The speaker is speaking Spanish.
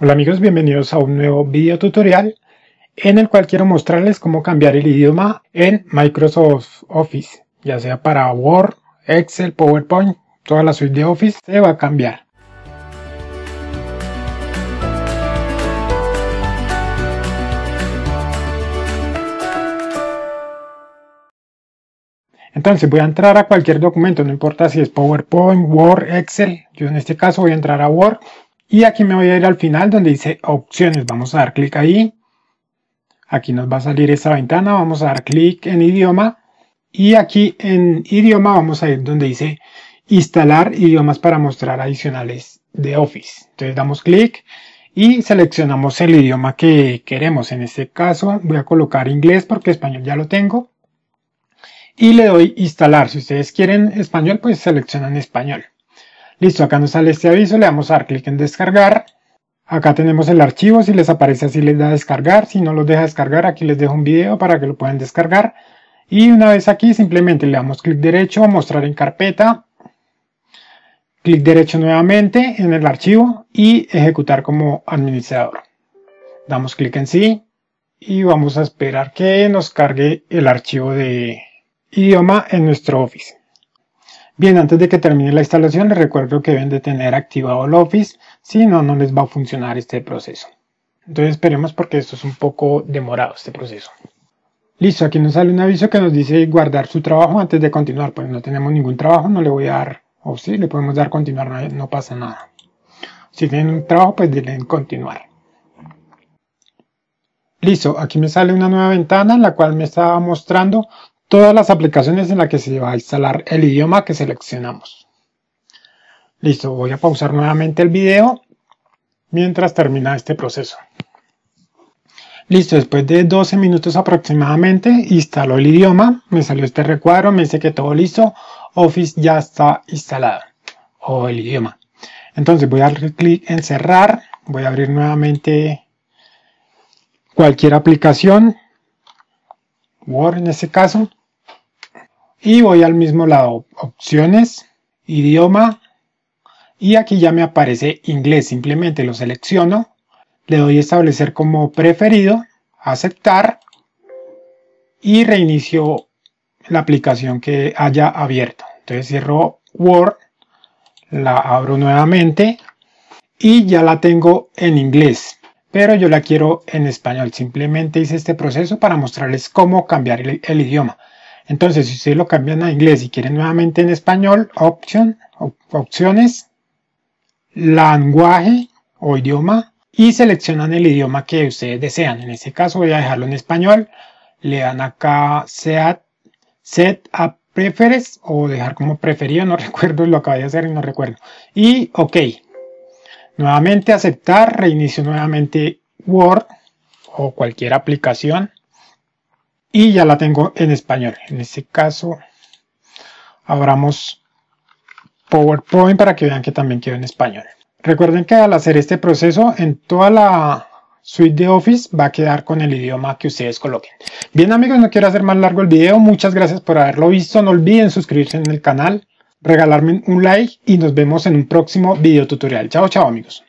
Hola amigos, bienvenidos a un nuevo video tutorial en el cual quiero mostrarles cómo cambiar el idioma en Microsoft Office, ya sea para Word, Excel, PowerPoint, toda la suite de Office se va a cambiar. Entonces voy a entrar a cualquier documento, no importa si es PowerPoint, Word, Excel, yo en este caso voy a entrar a Word y aquí me voy a ir al final donde dice opciones. Vamos a dar clic ahí. Aquí nos va a salir esta ventana. Vamos a dar clic en idioma. Y aquí en idioma vamos a ir donde dice instalar idiomas para mostrar adicionales de Office. Entonces damos clic y seleccionamos el idioma que queremos. En este caso voy a colocar inglés porque español ya lo tengo. Y le doy instalar. Si ustedes quieren español, pues seleccionan español. Listo, acá nos sale este aviso, le damos a dar clic en descargar. Acá tenemos el archivo, si les aparece así les da descargar, si no los deja descargar, aquí les dejo un video para que lo puedan descargar. Y una vez aquí simplemente le damos clic derecho, mostrar en carpeta, clic derecho nuevamente en el archivo y ejecutar como administrador. Damos clic en sí y vamos a esperar que nos cargue el archivo de idioma en nuestro Office. Bien, antes de que termine la instalación, les recuerdo que deben de tener activado el Office, si no, no les va a funcionar este proceso. Entonces esperemos porque esto es un poco demorado, este proceso. Listo, aquí nos sale un aviso que nos dice guardar su trabajo antes de continuar. Pues no tenemos ningún trabajo, no le voy a dar, o sí, le podemos dar continuar, no, pasa nada. Si tienen un trabajo, pues denle continuar. Listo, aquí me sale una nueva ventana, en la cual me estaba mostrando todas las aplicaciones en las que se va a instalar el idioma que seleccionamos. Listo, voy a pausar nuevamente el video mientras termina este proceso. Listo, después de 12 minutos aproximadamente, instaló el idioma, me salió este recuadro, me dice que todo listo, Office ya está instalado, o el idioma. Entonces voy a dar clic en cerrar, voy a abrir nuevamente cualquier aplicación, Word en este caso, y voy al mismo lado, opciones, idioma, y aquí ya me aparece inglés, simplemente lo selecciono, le doy establecer como preferido, aceptar y reinicio la aplicación que haya abierto. Entonces cierro Word, la abro nuevamente y ya la tengo en inglés, pero yo la quiero en español. Simplemente hice este proceso para mostrarles cómo cambiar el, el idioma. Entonces, si ustedes lo cambian a inglés y quieren nuevamente en español, option, opciones, lenguaje o idioma y seleccionan el idioma que ustedes desean. En este caso voy a dejarlo en español. Le dan acá set, set a preferes o dejar como preferido, no recuerdo, lo acabé de hacer y no recuerdo. Y ok. Nuevamente aceptar, reinicio nuevamente Word o cualquier aplicación y ya la tengo en español. En este caso, abramos PowerPoint para que vean que también quedó en español. Recuerden que al hacer este proceso en toda la suite de Office va a quedar con el idioma que ustedes coloquen. Bien amigos, no quiero hacer más largo el video. Muchas gracias por haberlo visto. No olviden suscribirse en el canal, regalarme un like y nos vemos en un próximo video tutorial. Chao, chao amigos.